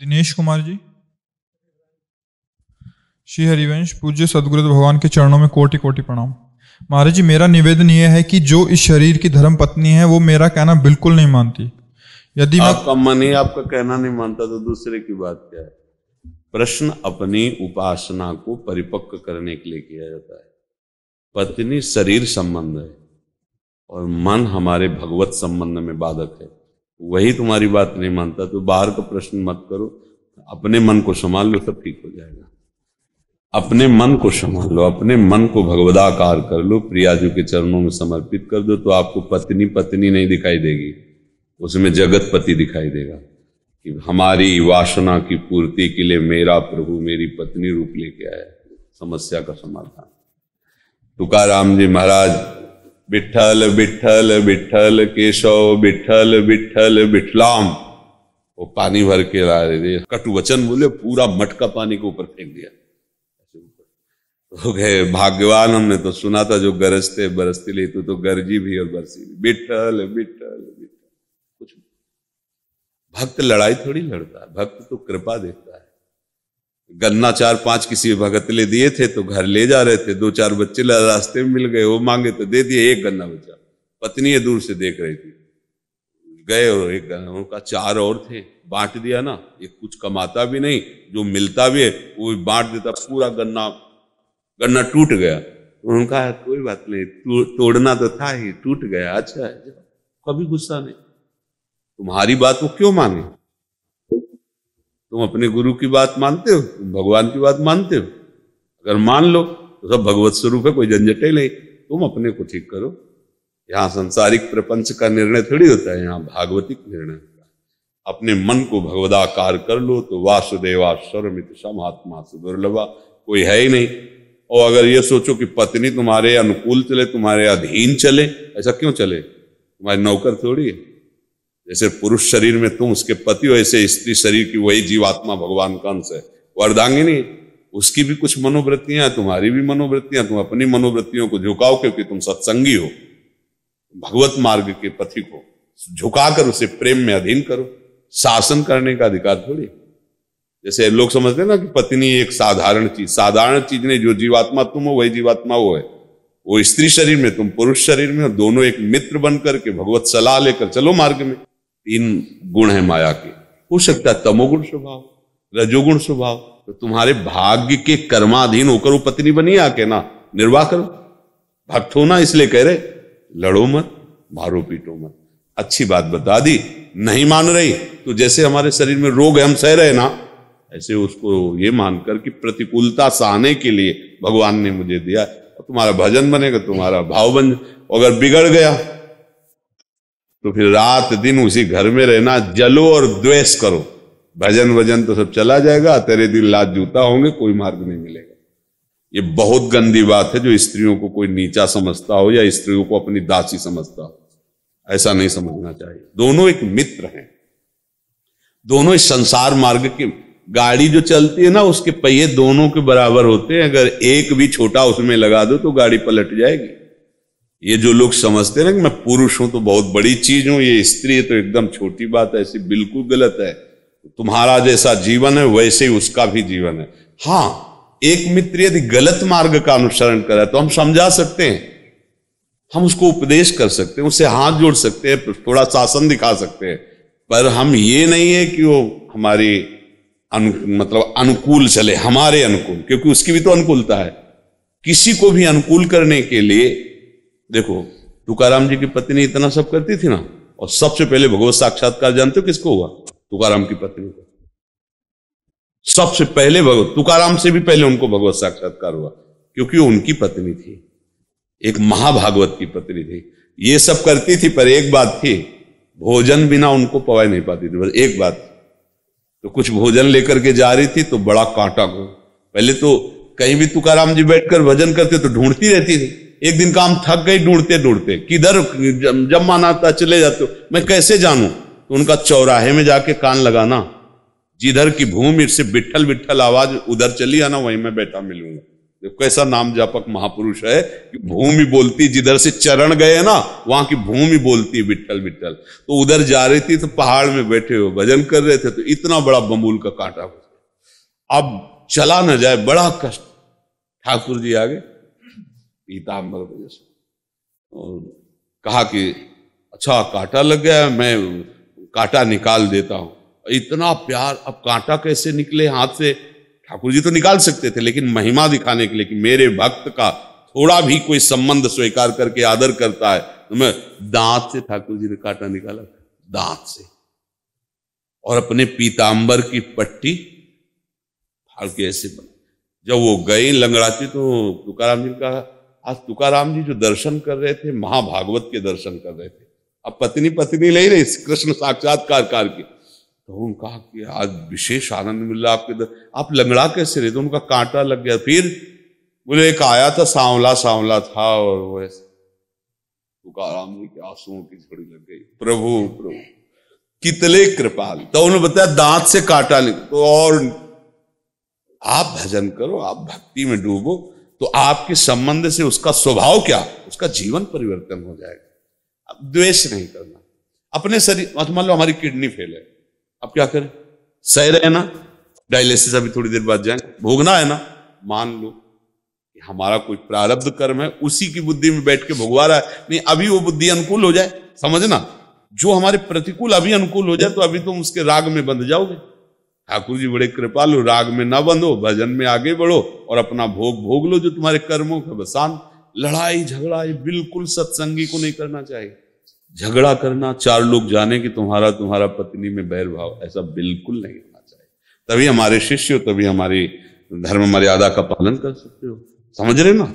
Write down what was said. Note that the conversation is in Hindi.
दिनेश कुमार जी श्री हरिवंश पूज्य सदगुरु भगवान के चरणों में कोटि कोटि प्रणाम महाराज जी मेरा निवेदन यह है कि जो इस शरीर की धर्म पत्नी है वो मेरा कहना बिल्कुल नहीं मानती यदि आपका मन ही आपका कहना नहीं मानता तो दूसरे की बात क्या है प्रश्न अपनी उपासना को परिपक्व करने के लिए किया जाता है पत्नी शरीर संबंध है और मन हमारे भगवत संबंध में बाधक है वही तुम्हारी बात नहीं मानता तो बाहर का प्रश्न मत करो अपने मन को संभाल लो सब ठीक हो जाएगा अपने मन को संभाल लो अपने मन को भगवदाकार कर लो प्रियाजू के चरणों में समर्पित कर दो तो आपको पत्नी पत्नी नहीं दिखाई देगी उसमें जगत पति दिखाई देगा कि हमारी वासना की पूर्ति के लिए मेरा प्रभु मेरी पत्नी रूप लेके आया समस्या का समाधान तुकार जी महाराज विठल विठल विठल केशव विठल विठल विठलाम वो पानी भर के ला रहे थे कटु वचन बोले पूरा मटका पानी के ऊपर फेंक दिया तो गए भाग्यवान हमने तो सुना था जो गरजते बरसते ले तू तो, तो गरजी भी और बरसी भी बिठल बिठल बिठल कुछ भक्त लड़ाई थोड़ी लड़ता है भक्त तो कृपा देखता है गन्ना चार पांच किसी भगत ले दिए थे तो घर ले जा रहे थे दो चार बच्चे रास्ते में मिल गए वो मांगे तो दे दिए एक गन्ना बचा पत्नी दूर से देख रही थी गए और एक गन्ना उनका चार और थे बांट दिया ना ये कुछ कमाता भी नहीं जो मिलता भी है वो बांट देता पूरा गन्ना गन्ना टूट गया उनका कोई बात नहीं तो तोड़ना तो था ही टूट गया अच्छा है कभी गुस्सा नहीं तुम्हारी बात वो क्यों मांगे तुम अपने गुरु की बात मानते हो तुम भगवान की बात मानते हो अगर मान लो तो सब भगवत स्वरूप है कोई झंझटे नहीं तुम अपने को ठीक करो यहाँ संसारिक प्रपंच का निर्णय थोड़ी होता है यहाँ भागवतिक निर्णय होता है अपने मन को भगवदाकार कर लो तो वासुदेवा शर्मित समात्मा दुर्लभा कोई है ही नहीं और अगर ये सोचो कि पत्नी तुम्हारे अनुकूल चले तुम्हारे अधीन चले ऐसा क्यों चले तुम्हारी नौकर थोड़ी है जैसे पुरुष शरीर में तुम उसके पति हो ऐसे स्त्री शरीर की वही जीवात्मा भगवान अंश है वरदांगिनी उसकी भी कुछ मनोवृत्तियां तुम्हारी भी मनोवृत्तियां तुम अपनी मनोवृत्तियों को झुकाओ क्योंकि तुम सत्संगी हो भगवत मार्ग के पथिक को झुकाकर उसे प्रेम में अधीन करो शासन करने का अधिकार थोड़ी जैसे लोग समझते ना कि पत्नी एक साधारण चीज साधारण चीज नहीं जो जीवात्मा तुम हो वही जीवात्मा वो है वो स्त्री शरीर में तुम पुरुष शरीर में हो दोनों एक मित्र बनकर के भगवत सलाह लेकर चलो मार्ग में तीन गुण है माया के हो सकता है तमोगुण स्वभाव रजोगुण स्वभाव तो तुम्हारे भाग्य के कर्माधीन होकर वो पत्नी बनी आके ना निर्वाह करो भक्त होना इसलिए कह रहे लड़ो मत मारो पीटो मत अच्छी बात बता दी नहीं मान रही तो जैसे हमारे शरीर में रोग है हम सह रहे ना ऐसे उसको ये मानकर कि प्रतिकूलता सहने के लिए भगवान ने मुझे दिया तुम्हारा भजन बनेगा तुम्हारा भाव बन अगर बिगड़ गया तो फिर रात दिन उसी घर में रहना जलो और द्वेष करो भजन वजन तो सब चला जाएगा तेरे दिन लाद जूता होंगे कोई मार्ग नहीं मिलेगा ये बहुत गंदी बात है जो स्त्रियों को कोई नीचा समझता हो या स्त्रियों को अपनी दासी समझता हो ऐसा नहीं समझना चाहिए दोनों एक मित्र हैं दोनों इस संसार मार्ग के गाड़ी जो चलती है ना उसके पहिए दोनों के बराबर होते हैं अगर एक भी छोटा उसमें लगा दो तो गाड़ी पलट जाएगी ये जो लोग समझते हैं ना कि मैं पुरुष हूं तो बहुत बड़ी चीज हूं ये स्त्री है तो एकदम छोटी बात है ऐसी बिल्कुल गलत है तुम्हारा जैसा जीवन है वैसे ही उसका भी जीवन है हाँ एक मित्र यदि गलत मार्ग का अनुसरण करे तो हम समझा सकते हैं हम उसको उपदेश कर सकते हैं उससे हाथ जोड़ सकते हैं थोड़ा शासन दिखा सकते हैं पर हम ये नहीं है कि वो हमारी अनु मतलब अनुकूल चले हमारे अनुकूल क्योंकि उसकी भी तो अनुकूलता है किसी को भी अनुकूल करने के लिए देखो तुकाराम जी की पत्नी इतना सब करती थी ना और सबसे पहले भगवत साक्षात्कार जानते हो किसको हुआ तुकाराम की पत्नी को सबसे पहले भगवत तुकाराम से भी पहले उनको भगवत साक्षात्कार हुआ क्योंकि उनकी पत्नी थी एक महाभागवत की पत्नी थी ये सब करती थी पर एक बात थी भोजन बिना उनको पवा नहीं पाती थी बस एक बात तो कुछ भोजन लेकर के जा रही थी तो बड़ा कांटा को पहले तो कहीं भी तुकाराम जी बैठकर भजन करते तो ढूंढती रहती थी एक दिन काम थक गई ढूंढते ढूंढते किधर जब माना आता चले जाते हो मैं कैसे जानूं तो उनका चौराहे में जाके कान लगाना जिधर की भूमि से बिठल बिठल आवाज उधर चली आना वहीं मैं बैठा मिलूंगा कैसा नाम जापक महापुरुष है कि भूमि बोलती जिधर से चरण गए ना वहां की भूमि बोलती है बिठल बिठल तो उधर जा रही थी तो पहाड़ में बैठे हुए भजन कर रहे थे तो इतना बड़ा बमूल का कांटा अब चला न जाए बड़ा कष्ट ठाकुर जी आगे पीताम्बर जैसे और कहा कि अच्छा कांटा लग गया मैं कांटा निकाल देता हूँ इतना प्यार अब कांटा कैसे निकले हाथ से ठाकुर जी तो निकाल सकते थे लेकिन महिमा दिखाने के लिए कि मेरे भक्त का थोड़ा भी कोई संबंध स्वीकार करके आदर करता है तो मैं दांत से ठाकुर जी ने कांटा निकाला दांत से और अपने पीताम्बर की पट्टी फाड़ के ऐसे बना जब वो गए लंगड़ाती तो तुकार जी ने कहा आज तुकाराम जी जो दर्शन कर रहे थे महाभागवत के दर्शन कर रहे थे अब पत्नी पत्नी ले रही कृष्ण साक्षात्कार कार के तो उन्होंने कहा कि आज विशेष आनंद मिल रहा आपके दर आप लंगड़ा कैसे रहे तो उनका कांटा लग गया फिर बोले एक आया था सांवला सांवला था और वो ऐसे तुकाराम जी के आंसुओं की झड़ी लग गई प्रभु प्रभु कितले कृपाल तो उन्होंने बताया दांत से काटा नहीं तो और आप भजन करो आप भक्ति में डूबो तो आपके संबंध से उसका स्वभाव क्या उसका जीवन परिवर्तन हो जाएगा अब द्वेष नहीं करना अपने शरीर मान लो हमारी किडनी फेल है अब क्या करें सह रहे ना डायलिसिस अभी थोड़ी देर बाद जाएंगे भोगना है ना मान लो कि हमारा कोई प्रारब्ध कर्म है उसी की बुद्धि में बैठ के भोगवा रहा है नहीं अभी वो बुद्धि अनुकूल हो जाए समझना जो हमारे प्रतिकूल अभी अनुकूल हो जाए तो अभी तुम उसके राग में बंध जाओगे ठाकुर जी बड़े कृपालु राग में ना बंधो भजन में आगे बढ़ो और अपना भोग भोग लो जो तुम्हारे कर्मों का बसान लड़ाई झगड़ा ये बिल्कुल सत्संगी को नहीं करना चाहिए झगड़ा करना चार लोग जाने कि तुम्हारा तुम्हारा पत्नी में बैर भाव ऐसा बिल्कुल नहीं होना चाहिए तभी हमारे शिष्य तभी हमारी धर्म मर्यादा का पालन कर सकते हो समझ रहे ना